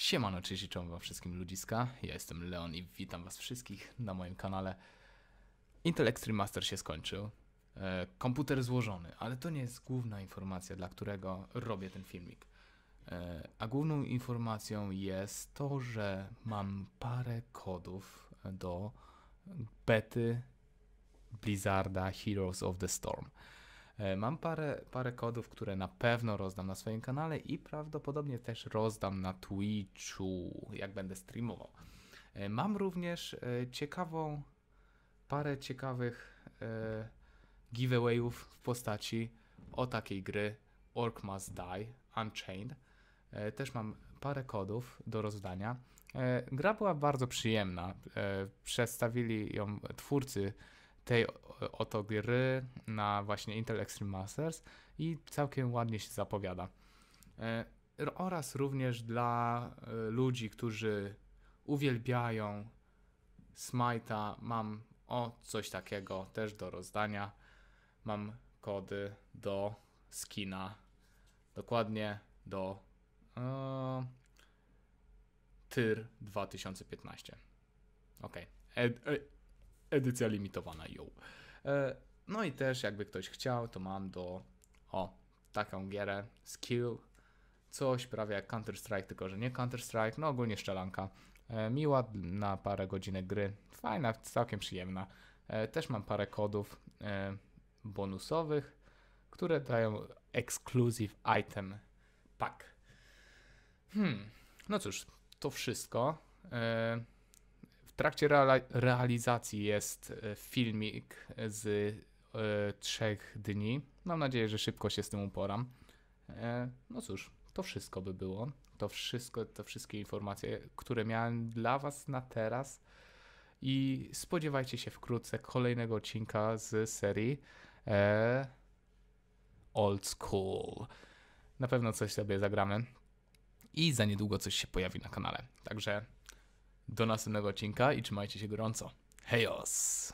Siemano, cześć i wam wszystkim ludziska. Ja jestem Leon i witam was wszystkich na moim kanale. Intel Extreme Master się skończył. E, komputer złożony, ale to nie jest główna informacja, dla którego robię ten filmik. E, a główną informacją jest to, że mam parę kodów do bety Blizzarda Heroes of the Storm. E, mam parę, parę kodów, które na pewno rozdam na swoim kanale i prawdopodobnie też rozdam na Twitchu, jak będę streamował. E, mam również e, ciekawą, parę ciekawych giveawayów w postaci o takiej gry Orc Must Die Unchained. Też mam parę kodów do rozdania. Gra była bardzo przyjemna. Przedstawili ją twórcy tej oto gry na właśnie Intel Extreme Masters i całkiem ładnie się zapowiada. E, oraz również dla e, ludzi, którzy uwielbiają Smite'a, mam o coś takiego też do rozdania. Mam kody do skina, dokładnie do e, TYR 2015. Ok, e, e, edycja limitowana ją. E, no i też jakby ktoś chciał, to mam do o taką gierę Skill, coś prawie jak Counter-Strike, tylko że nie Counter-Strike, no ogólnie szczelanka. E, miła na parę godzin gry, fajna, całkiem przyjemna. E, też mam parę kodów bonusowych, które dają exclusive item pack. Hmm, no cóż, to wszystko trakcie realizacji jest e, filmik z e, trzech dni. Mam nadzieję, że szybko się z tym uporam. E, no cóż, to wszystko by było. To wszystko, te wszystkie informacje, które miałem dla Was na teraz. I spodziewajcie się wkrótce kolejnego odcinka z serii Old School. Na pewno coś sobie zagramy. I za niedługo coś się pojawi na kanale. Także do następnego odcinka i trzymajcie się gorąco. Hejos!